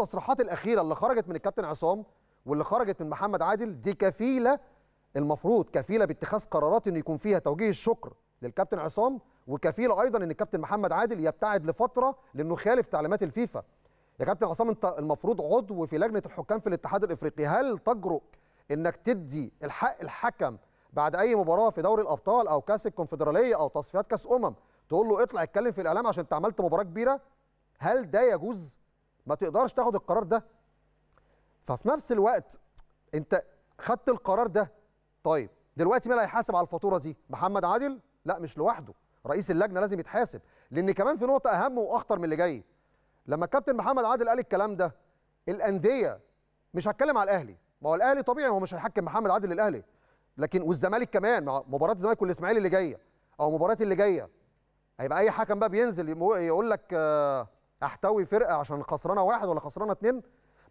التصريحات الاخيره اللي خرجت من الكابتن عصام واللي خرجت من محمد عادل دي كفيله المفروض كفيله باتخاذ قرارات انه يكون فيها توجيه الشكر للكابتن عصام وكفيله ايضا ان الكابتن محمد عادل يبتعد لفتره لانه خالف تعليمات الفيفا يا كابتن عصام انت المفروض عضو في لجنه الحكام في الاتحاد الافريقي هل تجرؤ انك تدي الحق الحكم بعد اي مباراه في دوري الابطال او كاس الكونفدراليه او تصفيات كاس امم تقول له اطلع اتكلم في الاعلام عشان انت عملت مباراه كبيره هل ده يجوز ما تقدرش تاخد القرار ده ففي نفس الوقت انت خدت القرار ده طيب دلوقتي مين اللي هيحاسب على الفاتوره دي محمد عادل لا مش لوحده رئيس اللجنه لازم يتحاسب لان كمان في نقطه اهم واخطر من اللي جاي لما الكابتن محمد عادل قال الكلام ده الانديه مش هتكلم على الاهلي ما هو الاهلي طبيعي هو مش هيحكم محمد عادل للاهلي لكن والزمالك كمان مباراه الزمالك والاسماعيلي اللي جايه او مباراه اللي جايه هيبقى اي حكم بقى بينزل يقول لك آه احتوي فرقه عشان خسرانه واحد ولا خسرانه اتنين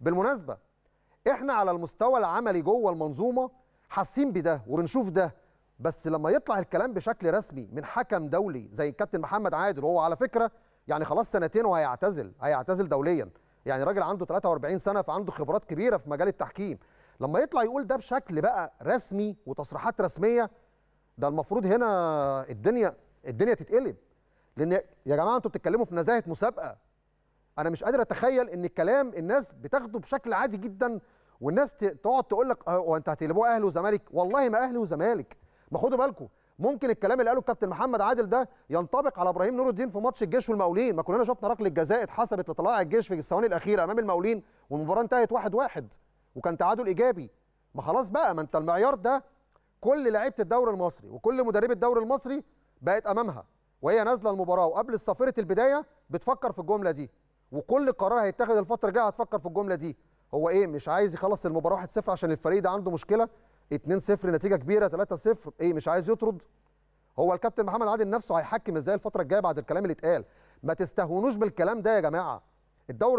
بالمناسبه احنا على المستوى العملي جوه المنظومه حاسين بده وبنشوف ده بس لما يطلع الكلام بشكل رسمي من حكم دولي زي الكابتن محمد عادل وهو على فكره يعني خلاص سنتين وهيعتزل هيعتزل دوليا يعني راجل عنده 43 سنه فعنده خبرات كبيره في مجال التحكيم لما يطلع يقول ده بشكل بقى رسمي وتصريحات رسميه ده المفروض هنا الدنيا الدنيا تتقلب لان يا جماعه انتوا بتتكلموا في نزاهه مسابقه انا مش قادر اتخيل ان الكلام الناس بتاخده بشكل عادي جدا والناس تقعد تقول لك آه، هو انت هتقلبوه اهلي وزمالك والله ما اهلي وزمالك ما خدوا بالكم ممكن الكلام اللي قاله الكابتن محمد عادل ده ينطبق على ابراهيم نور الدين في ماتش الجيش والمقاولين ما كلنا شفنا ركله جزاء اتحسبت لطلائع الجيش في الثواني الاخيره امام المقاولين والمباراه انتهت 1-1 واحد واحد وكان تعادل ايجابي ما خلاص بقى ما انت المعيار ده كل لعيبه الدوري المصري وكل مدربي الدوري المصري بقت امامها وهي نازله المباراه وقبل الصافره البدايه بتفكر في الجمله دي وكل قرار هيتاخد الفتره الجايه هتفكر في الجمله دي هو ايه مش عايز يخلص المباراه 1-0 عشان الفريق ده عنده مشكله 2-0 نتيجه كبيره 3-0 ايه مش عايز يطرد هو الكابتن محمد عادل نفسه هيحكم ازاي الفتره الجايه بعد الكلام اللي اتقال ما تستهونوش بالكلام ده يا جماعه الدوري